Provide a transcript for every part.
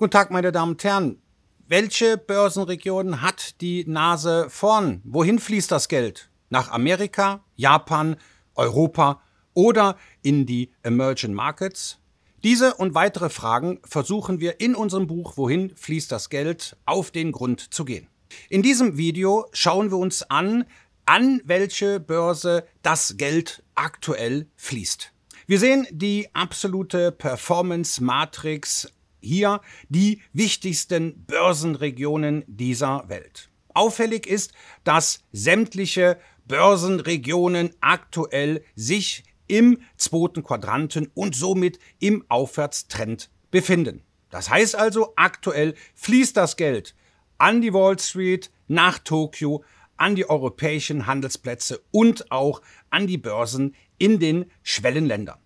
Guten Tag, meine Damen und Herren. Welche Börsenregion hat die Nase vorn? Wohin fließt das Geld? Nach Amerika, Japan, Europa oder in die Emerging Markets? Diese und weitere Fragen versuchen wir in unserem Buch Wohin fließt das Geld auf den Grund zu gehen. In diesem Video schauen wir uns an, an welche Börse das Geld aktuell fließt. Wir sehen die absolute Performance-Matrix hier die wichtigsten Börsenregionen dieser Welt. Auffällig ist, dass sämtliche Börsenregionen aktuell sich im zweiten Quadranten und somit im Aufwärtstrend befinden. Das heißt also, aktuell fließt das Geld an die Wall Street, nach Tokio, an die europäischen Handelsplätze und auch an die Börsen in den Schwellenländern.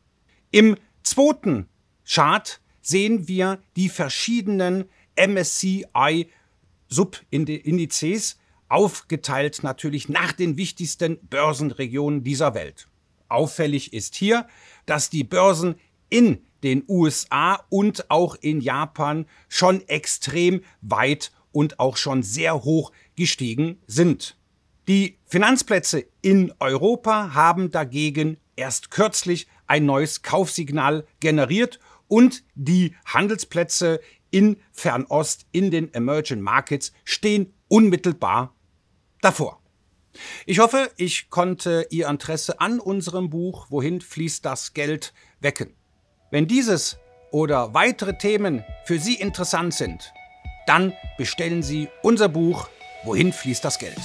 Im zweiten Chart sehen wir die verschiedenen MSCI-Subindizes, aufgeteilt natürlich nach den wichtigsten Börsenregionen dieser Welt. Auffällig ist hier, dass die Börsen in den USA und auch in Japan schon extrem weit und auch schon sehr hoch gestiegen sind. Die Finanzplätze in Europa haben dagegen erst kürzlich ein neues Kaufsignal generiert und die Handelsplätze in Fernost, in den Emerging Markets stehen unmittelbar davor. Ich hoffe, ich konnte Ihr Interesse an unserem Buch Wohin fließt das Geld wecken. Wenn dieses oder weitere Themen für Sie interessant sind, dann bestellen Sie unser Buch Wohin fließt das Geld?